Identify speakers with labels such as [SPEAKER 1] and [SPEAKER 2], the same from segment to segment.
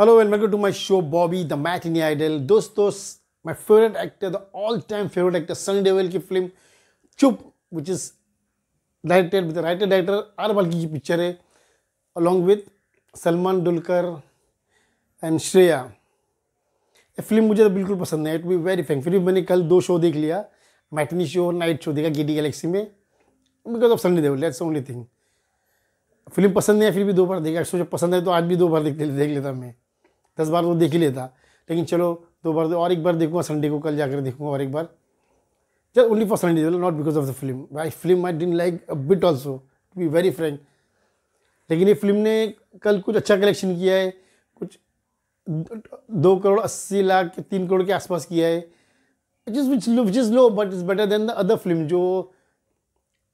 [SPEAKER 1] hello and to my show Bobby the the Matinee idol दोस्तों my favourite actor the all time favourite actor Sunny Deol की film Chup which is directed with writer director R Balki की picture है along with Salmaan Dulquer and Shreya ये film मुझे तो बिल्कुल पसंद है इट बी वेरी फैंक फिर भी मैंने कल दो शो देख लिया मैटनी शो और नाइट शो देखा गेडी गैलेक्सी में because of Sunny Deol that's only thing film पसंद नहीं है फिर भी दो बार देखा सोचा पसंद है तो आज भी दो बार देख देख लेता मैं दस बार तो देख ही लेता लेकिन चलो दो बार तो और एक बार देखूँगा संडे को कल जाकर देखूंगा और एक बार just only for Sunny not because of the film I film I didn't like a bit also to be very frank लेकिन ये फिल्म ने कल कुछ अच्छा कलेक्शन किया है कुछ दो करोड़ अस्सी लाख तीन करोड़ के आसपास किया है जिस which low which is low but is better than the other film जो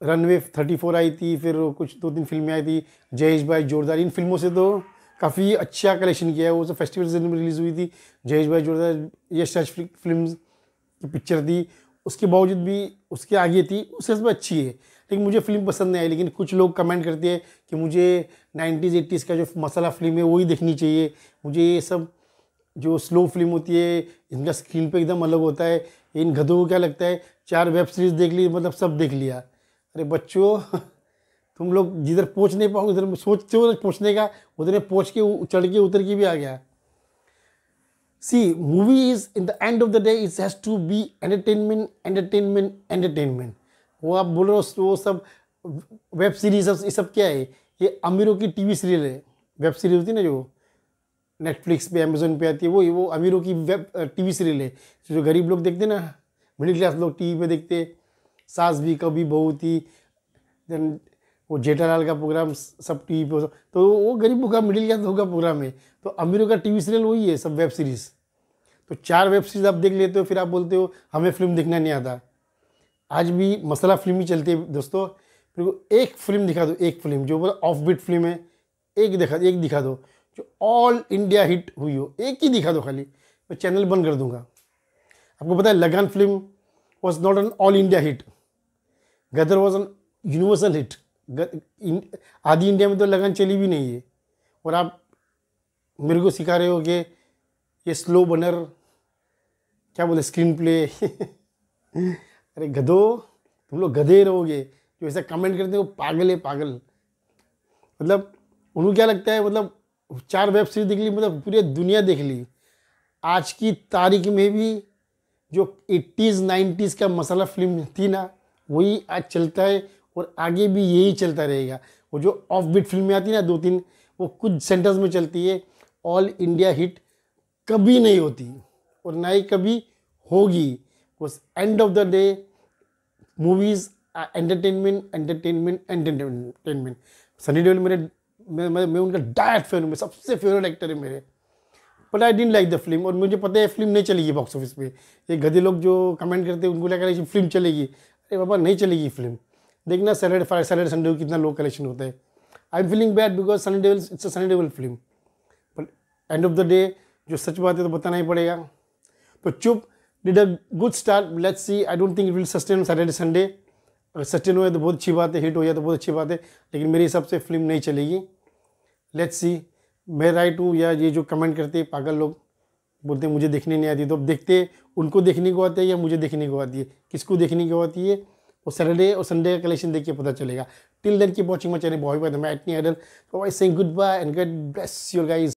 [SPEAKER 1] रनवे थर्टी फोर आई थी फिर कुछ दो तीन फिल्में आई थी जयेश भाई जोरदार इन फिल्मों से तो काफ़ी अच्छा कलेक्शन किया है वो सब फेस्टिवल सीजन में रिलीज़ हुई थी जयेश भाई जो यश राज फिल्म की पिक्चर थी उसके बावजूद भी उसके आगे थी उससे में अच्छी है लेकिन मुझे फिल्म पसंद नहीं आई लेकिन कुछ लोग कमेंट करते हैं कि मुझे नाइन्टीज़ एट्टीज़ का जो मसाला फिल्म है वही देखनी चाहिए मुझे ये सब जो स्लो फिल्म होती है इनका स्क्रीन पे एकदम अलग होता है इन गधों को क्या लगता है चार वेब सीरीज़ देख ली मतलब सब देख लिया अरे बच्चों तुम लोग जिधर पहुँच नहीं पाओगे उधर सोचते हो पहुँचने का उधर पहुँच के चढ़ के उतर के भी आ गया see movie is in the end of the day it has to be entertainment entertainment entertainment वो आप बोल रहे हो वो सब वेब सीरीज सब ये सब क्या है ये अमीरों की टीवी सीरियल है वेब सीरीज होती है ना जो नेटफ्लिक्स पे अमेजोन पे आती है वो वो अमीरों की वेब टीवी सीरियल है जो गरीब लोग देखते ना मिडिल क्लास लोग टीवी पे देखते सास भी कभी बहुत ही देन वो जेठालाल का प्रोग्राम सब टी वी तो वो गरीबों का मिडिल क्लास होगा का प्रोग्राम है तो अमीरों का टीवी सीरियल वही है सब वेब सीरीज़ तो चार वेब सीरीज़ आप देख लेते हो फिर आप बोलते हो हमें फिल्म देखना नहीं आता आज भी मसला फिल्म ही चलती है दोस्तों फिर एक फिल्म दिखा दो एक फिल्म जो बोला ऑफ बीट फिल्म है एक दिखा एक दिखा दो जो ऑल इंडिया हिट हुई हो एक ही दिखा दो खाली मैं चैनल बंद कर दूंगा आपको पता है Lagaan film was not an all India hit Gadar was an universal hit आधी इंडिया में तो लगन चली भी नहीं है और आप मेरे को सिखा रहे हो कि ये स्लो बनर क्या बोले स्क्रीन प्ले अरे गधो तुम लोग गधे रहोगे जो ऐसा कमेंट करते हो पागल है पागल मतलब उन्हें क्या लगता है मतलब चार वेब सीरीज देख ली मतलब पूरी दुनिया देख ली आज की तारीख में भी जो एट्टीज नाइन्टीज़ का मसाला फिल्म थी ना वही आज चलता है और आगे भी यही चलता रहेगा वो जो ऑफ बीट फिल्में आती है ना दो तीन वो कुछ सेंटर्स में चलती है ऑल इंडिया हिट कभी नहीं होती और ना ही कभी होगी बस end of the day movies entertainment entertainment entertainment Sunny Deol मेरे मैं मैं, उनका डायट फेवर हूँ सबसे फेवरेट एक्टर है मेरे but I don't like the film और मुझे पता है फिल्म नहीं चलेगी बॉक्स ऑफिस पे ये गधे लोग जो कमेंट करते हैं उनको लगा फिल्म चलेगी अरे बाबा नहीं चलेगी फिल्म देखना सैटरडे फ्राइडे सैटरडे संडे को कितना लो कलेक्शन होता है I am feeling bad because Sunny Deol it's a Sunny Deol film but end of the day जो सच बात है तो बताना ही पड़ेगा तो Chup did a good start let's see I don't think it will sustain Saturday Sunday अगर सस्टेन हुआ तो बहुत अच्छी बात है हिट हो जाए तो बहुत अच्छी बात है लेकिन मेरे हिसाब से फिल्म नहीं चलेगी लेट्स सी मैं राइट हूँ या ये जो कमेंट करते पागल लोग बोलते मुझे देखने नहीं आती तो अब देखते उनको देखने को आती है या मुझे देखने को आती है किसको देखने को आती है और सैटरडे और संडे का कलेक्शन देखिए पता चलेगा till then keep watching matinee bye bye the matinee idol by saying goodbye and God bless your guys